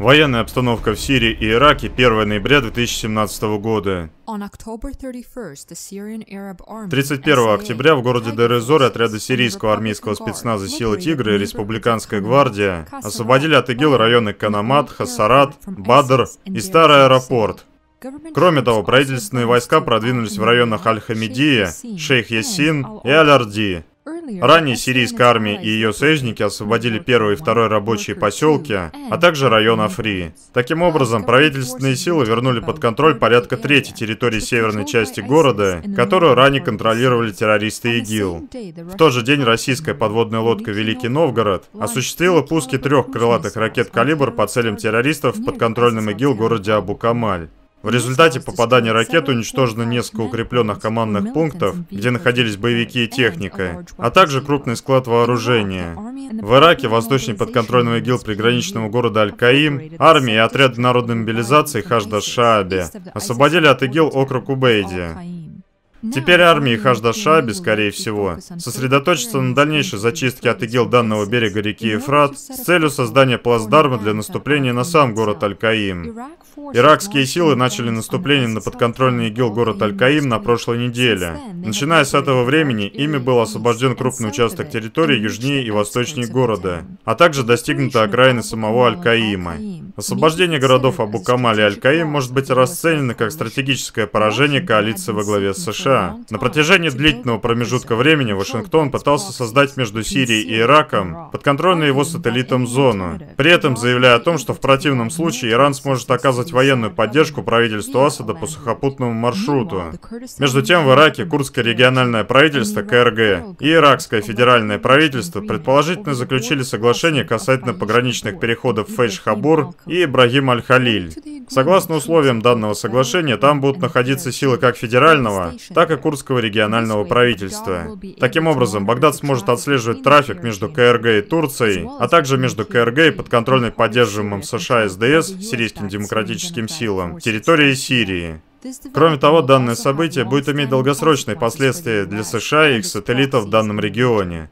Военная обстановка в Сирии и Ираке 1 ноября 2017 года. 31 октября в городе Дерезор отряды сирийского армейского спецназа «Силы Тигра» и Республиканская гвардия освободили от ИГИЛ районы Канамат, Хасарат, Бадр и Старый аэропорт. Кроме того, правительственные войска продвинулись в районах Аль-Хамидия, Шейх Ясин и Аль-Арди, Ранее сирийская армия и ее союзники освободили первый и второй рабочие поселки, а также район Африи. Таким образом, правительственные силы вернули под контроль порядка трети территории северной части города, которую ранее контролировали террористы ИГИЛ. В тот же день российская подводная лодка «Великий Новгород» осуществила пуски трех крылатых ракет «Калибр» по целям террористов в подконтрольном ИГИЛ городе Абу-Камаль. В результате попадания ракет уничтожено несколько укрепленных командных пунктов, где находились боевики и техника, а также крупный склад вооружения. В Ираке воздушный подконтрольный ИГИЛ приграничного города Аль-Каим, армия и отряд народной мобилизации Хажда Шаабе освободили от ИГИЛ округ Убейди. Ну, Теперь ну, армии Хаждаша, ну, скорее всего, сосредоточится на дальнейшей зачистке от игил данного берега реки Эфрат с целью создания плацдарма для наступления на сам город Аль-Каим. Иракские силы начали наступление на подконтрольный ИГИЛ город Аль-Каим на прошлой неделе. Начиная с этого времени, ими был освобожден крупный участок территории южнее и восточнее города, а также достигнута окраины самого Аль-Каима. Освобождение городов Абу-Камаль и Аль-Каим может быть расценено как стратегическое поражение коалиции во главе с США США. На протяжении длительного промежутка времени Вашингтон пытался создать между Сирией и Ираком подконтрольную его сателлитом зону, при этом заявляя о том, что в противном случае Иран сможет оказывать военную поддержку правительству Асада по сухопутному маршруту. Между тем, в Ираке Курдское региональное правительство КРГ и Иракское федеральное правительство предположительно заключили соглашение касательно пограничных переходов Фейш-Хабур и Ибрагим Аль-Халиль. Согласно условиям данного соглашения, там будут находиться силы как федерального, так и курдского регионального правительства. Таким образом, Багдад сможет отслеживать трафик между КРГ и Турцией, а также между КРГ и подконтрольной поддерживаемым США СДС, сирийским демократическим силам, территорией Сирии. Кроме того, данное событие будет иметь долгосрочные последствия для США и их сателлитов в данном регионе.